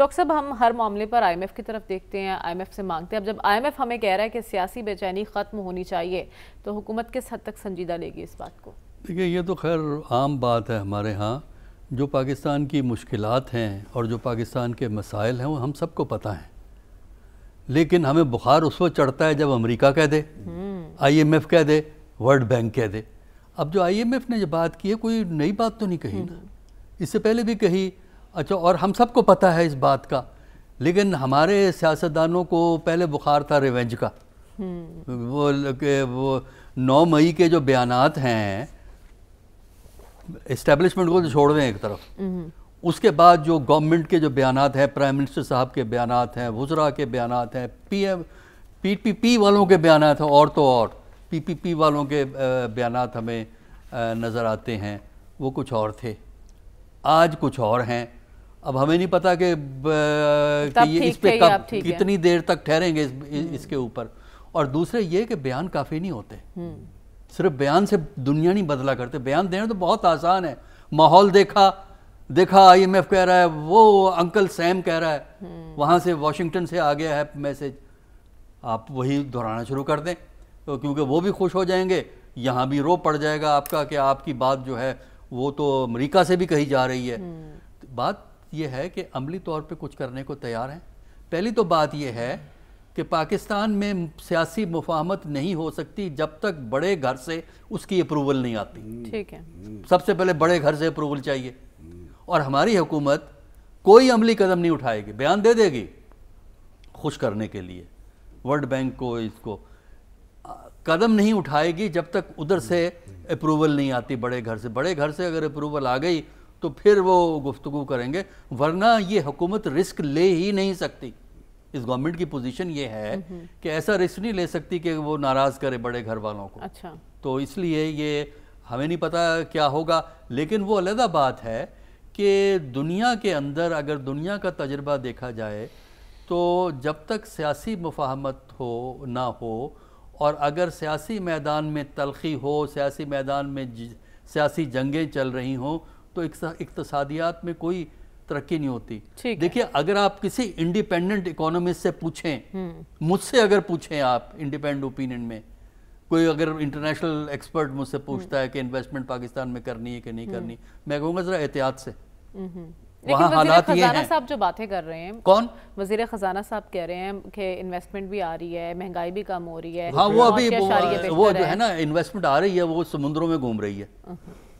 Doctor साहब हम हर मामले पर आईएमएफ की तरफ देखते हैं आईएमएफ से मांगते हैं अब जब आईएमएफ हमें कह रहा है कि सियासी बेचैनी ख़त्म होनी चाहिए तो हुकूमत किस हद तक संजीदा लेगी इस बात को देखिए ये तो खैर आम बात है हमारे यहाँ जो पाकिस्तान की मुश्किल हैं और जो पाकिस्तान के मसाइल हैं वो हम सबको पता हैं लेकिन हमें बुखार उस वक्त चढ़ता है जब अमरीका कह दे हम्म। एफ कह दे वर्ल्ड बैंक कह दे अब जो एफ ने जो बात की है कोई नई बात तो नहीं कही ना हम्म। इससे पहले भी कही अच्छा और हम सबको पता है इस बात का लेकिन हमारे सियासतदानों को पहले बुखार था रिवेंज का हम्म। वो के वो नौ मई के जो बयानात हैं इस्टेब्लिशमेंट को तो छोड़ दें एक तरफ हम्म। उसके बाद जो गवर्नमेंट के जो बयान हैं प्राइम मिनिस्टर साहब के बयानात हैं वजरा के बयान हैं P M P P P वालों के बयानात हैं और तो और पी पी पी वालों के बयानात हमें नज़र आते हैं वो कुछ और थे आज कुछ और हैं अब हमें नहीं पता कि, कि ये इस पे कब कितनी देर तक ठहरेंगे इस, इसके ऊपर और दूसरे ये कि बयान काफ़ी नहीं होते हम्म। सिर्फ बयान से दुनिया नहीं बदला करते बयान देना तो बहुत आसान है माहौल देखा देखा आईएमएफ कह रहा है वो अंकल सैम कह रहा है हम्म। वहाँ से वाशिंगटन से आ गया है मैसेज आप वही दोहराना शुरू कर दें तो क्योंकि वो भी खुश हो जाएंगे यहाँ भी रो पड़ जाएगा आपका कि आपकी बात जो है वो तो अमरीका से भी कही जा रही है हम्म। बात ये है कि अमली तौर पे कुछ करने को तैयार हैं पहली तो बात यह है कि पाकिस्तान में सियासी मुफाहमत नहीं हो सकती जब तक बड़े घर से उसकी अप्रूवल नहीं आती ठीक है सबसे पहले बड़े घर से अप्रूवल चाहिए और हमारी हुकूमत कोई अमली कदम नहीं उठाएगी बयान दे देगी खुश करने के लिए वर्ल्ड बैंक को इसको कदम नहीं उठाएगी जब तक उधर से अप्रूवल नहीं आती बड़े घर से बड़े घर से अगर अप्रूवल आ गई तो फिर वो गुफ्तु करेंगे वरना ये हुकूमत रिस्क ले ही नहीं सकती इस गवर्नमेंट की पोजीशन ये है हम्म, हम्म। कि ऐसा रिस्क नहीं ले सकती कि वो नाराज़ करे बड़े घर वालों को अच्छा तो इसलिए ये हमें नहीं पता क्या होगा लेकिन वो अलहदा बात है कि दुनिया के अंदर अगर दुनिया का तजर्बा देखा जाए तो जब तक सियासी मुफाहमत हो ना हो और अगर सियासी मैदान में तलखी हो सियासी मैदान में सियासी जंगें चल रही हों तो इकतसादियात में कोई तरक्की नहीं होती देखिए अगर आप किसी इंडिपेंडेंट इकोनॉमिस्ट से पूछें हम्म। मुझसे अगर पूछें आप इंडिपेंडेंट ओपिनियन में कोई अगर इंटरनेशनल एक्सपर्ट मुझसे हम्म। पूछता है कि इन्वेस्टमेंट पाकिस्तान में करनी है कि नहीं हम्म। करनी मैं कहूँगा जरा एहतियात से वहाँ हालात ये हैं साहब जो बातें कर रहे हैं कौन वजीर खजाना साहब कह रहे हैं कि इन्वेस्टमेंट भी आ रही है महंगाई भी कम हो रही है हाँ वो अभी वो जो है ना इन्वेस्टमेंट आ रही है वो समुद्रों में घूम रही है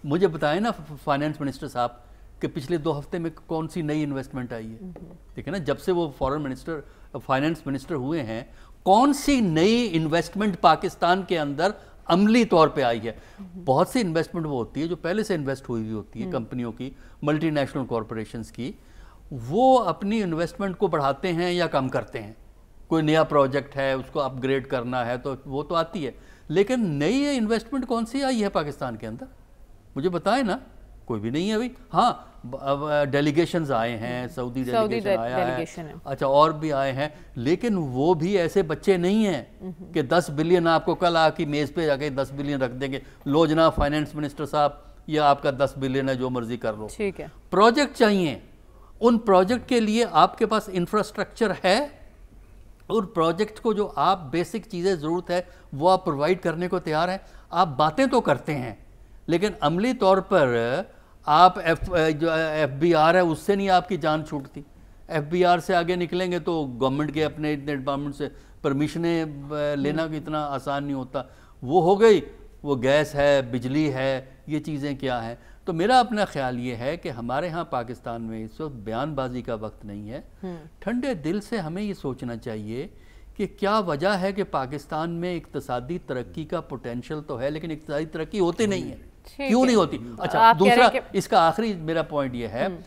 मुझे बताएं ना फाइनेंस मिनिस्टर साहब कि पिछले दो हफ्ते में कौन सी नई इन्वेस्टमेंट आई है ठीक है ना जब से वो फॉरेन मिनिस्टर फाइनेंस मिनिस्टर हुए हैं कौन सी नई इन्वेस्टमेंट पाकिस्तान के अंदर अमली तौर पे आई है बहुत सी इन्वेस्टमेंट वो होती है जो पहले से इन्वेस्ट हुई हुई होती है कंपनियों की मल्टीनेशनल कॉरपोरेशंस की वो अपनी इन्वेस्टमेंट को बढ़ाते हैं या कम करते हैं कोई नया प्रोजेक्ट है उसको अपग्रेड करना है तो वो तो आती है लेकिन नई इन्वेस्टमेंट कौन सी आई है पाकिस्तान के अंदर मुझे बताए ना कोई भी नहीं है अभी हाँ डेलीगेशन आए हैं सऊदी डेलीगेशन आया है अच्छा और भी आए हैं लेकिन वो भी ऐसे बच्चे नहीं हैं कि दस बिलियन आपको कल आके मेज़ पे जाके दस बिलियन रख देंगे लो जना फाइनेंस मिनिस्टर साहब ये आपका दस बिलियन है जो मर्जी कर लो ठीक है प्रोजेक्ट चाहिए उन प्रोजेक्ट के लिए आपके पास इंफ्रास्ट्रक्चर है और प्रोजेक्ट को जो आप बेसिक चीज़ें ज़रूरत है वो आप प्रोवाइड करने को तैयार हैं आप बातें तो करते हैं लेकिन अमली तौर पर आप एफ जो एफ बी आर है उससे नहीं आपकी जान छूटती एफ बी आर से आगे निकलेंगे तो गवर्नमेंट के अपने इतने डिपार्टमेंट से परमिशनें लेना हम्म। इतना आसान नहीं होता वो हो गई वो गैस है बिजली है ये चीज़ें क्या हैं तो मेरा अपना ख्याल ये है कि हमारे यहाँ पाकिस्तान में इस वक्त बयानबाजी का वक्त नहीं है हम्म। ठंडे दिल से हमें ये सोचना चाहिए कि क्या वजह है कि पाकिस्तान में इकतसादी तरक्की का पोटेंशल तो है लेकिन इकतसादी तरक्की होती हम्म। नहीं है क्यों नहीं होती अच्छा दूसरा इसका आखिरी मेरा पॉइंट ये है हम्म।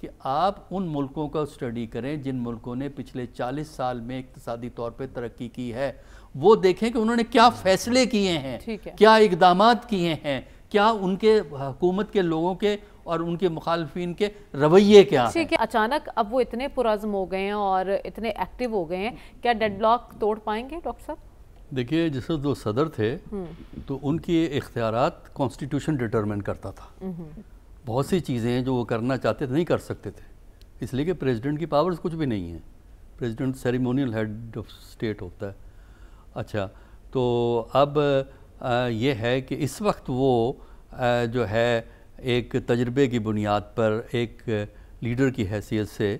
कि आप उन मुल्कों का स्टडी करें जिन मुल्कों ने पिछले 40 साल में इकतदी तौर पे तरक्की की है वो देखें कि उन्होंने क्या हम्म। फैसले किए हैं है। क्या इकदाम किए हैं क्या उनके हुकूमत के लोगों के और उनके मुखालफी के रवैये क्या ठीक है अचानक अब वो इतने पुरज़म हो गए हैं और इतने एक्टिव हो गए हैं क्या डेडलॉक तोड़ पाएंगे डॉक्टर साहब देखिए जैसे जो सदर थे हम्म। तो उनकी इख्तियारत कॉन्स्टिट्यूशन डिटरमिन करता था हम्म। बहुत सी चीज़ें हैं जो वो करना चाहते थे नहीं कर सकते थे इसलिए कि प्रेसिडेंट की पावर्स कुछ भी नहीं है president ceremonial head of state होता है अच्छा तो अब आ, ये है कि इस वक्त वो आ, जो है एक तजर्बे की बुनियाद पर एक लीडर की हैसियत से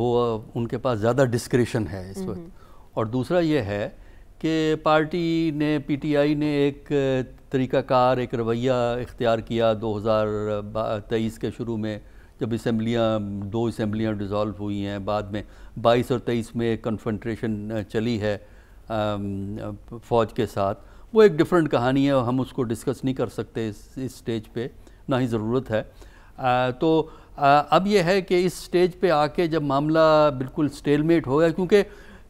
वो उनके पास ज़्यादा डिस्क्रिशन है इस हम्म, वक्त और दूसरा ये है कि पार्टी ने पीटीआई ने एक तरीक़ाकार एक रवैया इख्तियार किया 2023 के शुरू में जब इसम्बलियाँ दो इसम्बलियाँ डिज़ोल्व हुई हैं बाद में 22 और 23 में कन्फ्रंट्रेशन चली है फ़ौज के साथ वो एक डिफरेंट कहानी है और हम उसको डिस्कस नहीं कर सकते इस इस स्टेज पे ना ही ज़रूरत है आ, तो आ, अब यह है कि इस स्टेज पे आके जब मामला बिल्कुल स्टेलमेट हो गया क्योंकि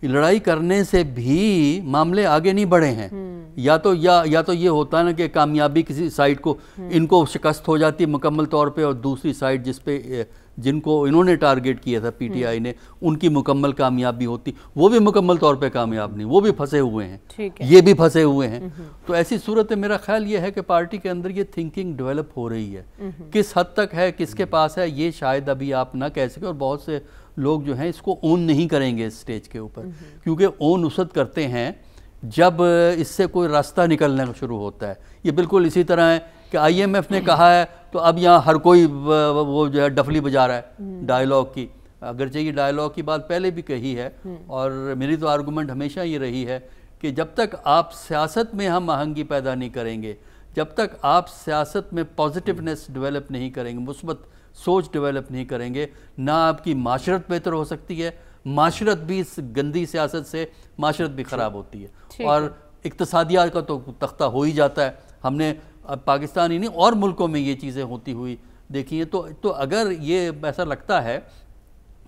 लड़ाई करने से भी मामले आगे नहीं बढ़े हैं हम्म। या तो या या तो ये होता है ना कि कामयाबी किसी साइड को हम्म। इनको शिकस्त हो जाती है मुकम्मल तौर पे और दूसरी साइड जिस पे जिनको इन्होंने टारगेट किया था पीटीआई हम्म। ने उनकी मुकम्मल कामयाबी होती वो भी मुकम्मल तौर पे कामयाब नहीं वो भी फंसे हुए हैं ये भी फंसे हुए हैं तो ऐसी सूरत में मेरा ख्याल ये है कि पार्टी के अंदर ये थिंकिंग डेवलप हो रही है किस हद तक है किसके पास है ये शायद अभी आप ना कह सके और बहुत से लोग जो हैं इसको ओन नहीं करेंगे इस स्टेज के ऊपर हम्म, हम्म। क्योंकि ओन उसद करते हैं जब इससे कोई रास्ता निकलना शुरू होता है ये बिल्कुल इसी तरह है कि आईएमएफ ने कहा है तो अब यहाँ हर कोई वो जो है डफली बजा रहा है डायलॉग हम्म। की अगरचे ये डायलॉग की बात पहले भी कही है और मेरी तो आर्गूमेंट हमेशा ये रही है कि जब तक आप सियासत में हम आहंगी पैदा नहीं करेंगे जब तक आप सियासत में पॉजिटिवनेस डेवलप नहीं करेंगे मुस्बत सोच डेवलप नहीं करेंगे ना आपकी माशरत बेहतर हो सकती है माशरत भी इस गंदी सियासत से माशरत भी ख़राब होती है और इकतसादियात का तो तख्ता हो ही जाता है हमने पाकिस्तान ही नहीं और मुल्कों में ये चीज़ें होती हुई देखी हैं तो तो अगर ये ऐसा लगता है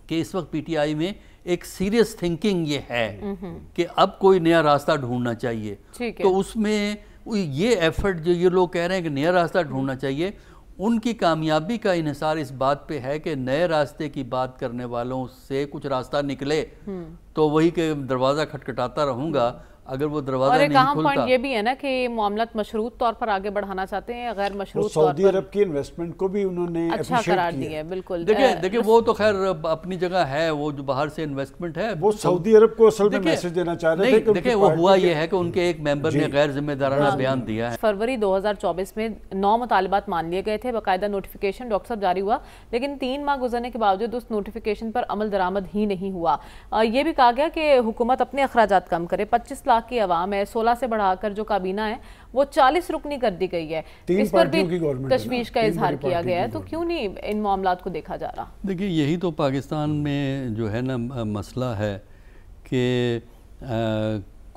कि इस वक्त पीटीआई में एक सीरियस थिंकिंग ये है हम्म, हम्म। कि अब कोई नया रास्ता ढूंढना चाहिए तो उसमें ये एफर्ट जो ये लोग कह रहे हैं कि नया रास्ता ढूंढना चाहिए उनकी कामयाबी का इहिसार इस बात पे है कि नए रास्ते की बात करने वालों से कुछ रास्ता निकले हम्म। तो वही के दरवाज़ा खटखटाता रहूँगा अगर वो दरवाजा नहीं एक अहम ये भी है ना कि मामला मशरूत तौर पर आगे बढ़ाना चाहते हैं गैर मशरूत सऊदी अरब की इन्वेस्टमेंट को भी उन्होंने अच्छा करार दिया है बिल्कुल देखिए देखिए वो तो खैर अपनी जगह है वो जो बाहर से इन्वेस्टमेंट है वो तो सऊदी अरब को असल में मैसेज देना चाह रहे थे देखिए वो हुआ ये है कि उनके एक मेंबर ने गैर जिम्मेदाराना हाँ। बयान दिया है फरवरी 2024 में नौ मुतालबात मान लिए गए थे बाकायदा नोटिफिकेशन डॉक्टर साहब जारी हुआ लेकिन तीन माह गुजरने के बावजूद उस नोटिफिकेशन पर अमल दरामद ही नहीं हुआ ये भी कहा गया कि हुकूमत अपने अखराज कम करे पच्चीस लाख लाख की आवाम है सोलह से बढ़ाकर जो काबीना है वो चालीस रुकनी कर दी गई है इस पर भी तशवीश का इजहार किया गया है तो क्यों नहीं इन मामला को देखा जा रहा देखिए यही तो पाकिस्तान में जो है ना मसला है कि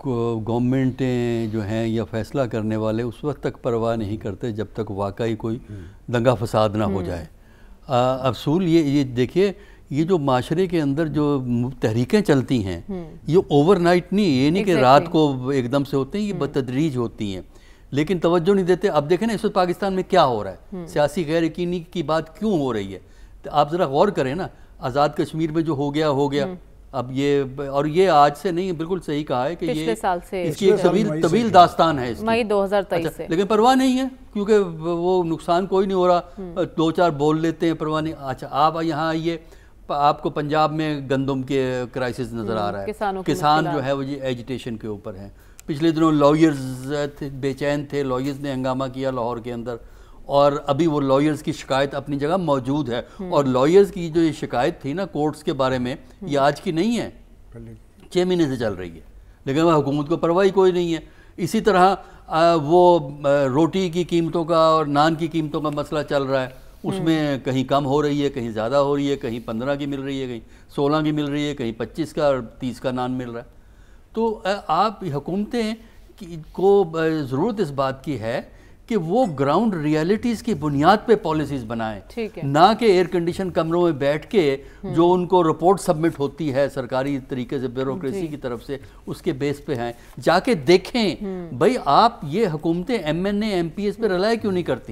गवर्नमेंटें जो हैं या फैसला करने वाले उस वक्त तक परवाह नहीं करते जब तक वाकई कोई हम्म। दंगा फसाद ना हो हम्म। जाए असूल ये ये देखिए ये जो माशरे के अंदर जो तहरीकें चलती हैं हम्म। ये ओवरनाइट नहीं ये नहीं कि रात को एकदम से होते हैं ये हम्म। बतदरीज होती हैं लेकिन तवज्जो नहीं देते अब देखें ना इस वक्त पाकिस्तान में क्या हो रहा है हम्म। सियासी गैर यकीनी की बात क्यों हो रही है तो आप ज़रा गौर करें ना आज़ाद कश्मीर में जो हो गया हो गया अब ये और ये आज से नहीं बिल्कुल सही कहा है कि ये साल से इसकी एक तवील तवील दास्तान है मई 2023 अच्छा, लेकिन परवाह नहीं है क्योंकि वो नुकसान कोई नहीं हो रहा दो चार बोल लेते हैं परवाह नहीं अच्छा आप यहाँ आइए आपको पंजाब में गंदम के क्राइसिस नज़र आ हम्म, रहा है किसानों किसान जो है वो ये एजिटेशन के ऊपर हैं पिछले दिनों लॉयर्स थे बेचैन थे लॉयर्स ने हंगामा किया लाहौर के अंदर और अभी वो लॉयर्स की शिकायत अपनी जगह मौजूद है हम्म। और लॉयर्स की जो ये शिकायत थी ना कोर्ट्स के बारे में हम्म। ये आज की नहीं है छः महीने से चल रही है लेकिन वह हुकूमत को परवाही कोई नहीं है इसी तरह वो रोटी की कीमतों का और नान की कीमतों का मसला चल रहा है उसमें हम्म। कहीं कम हो रही है कहीं ज़्यादा हो रही है कहीं पंद्रह की मिल रही है कहीं सोलह की मिल रही है कहीं पच्चीस का और तीस का नान मिल रहा है तो आप हुकूमतें को ज़रूरत इस बात की है कि वो ग्राउंड रियलिटीज़ की बुनियाद पे पॉलिसीज़ बनाएं ना कि एयर कंडीशन कमरों में बैठ के हम्म। जो उनको रिपोर्ट सबमिट होती है सरकारी तरीके से ब्यूरोक्रेसी की तरफ से उसके बेस पे हैं जाके देखें हम्म। भाई आप ये हुकूमतें M N A M P S पर रिलाई क्यों नहीं करती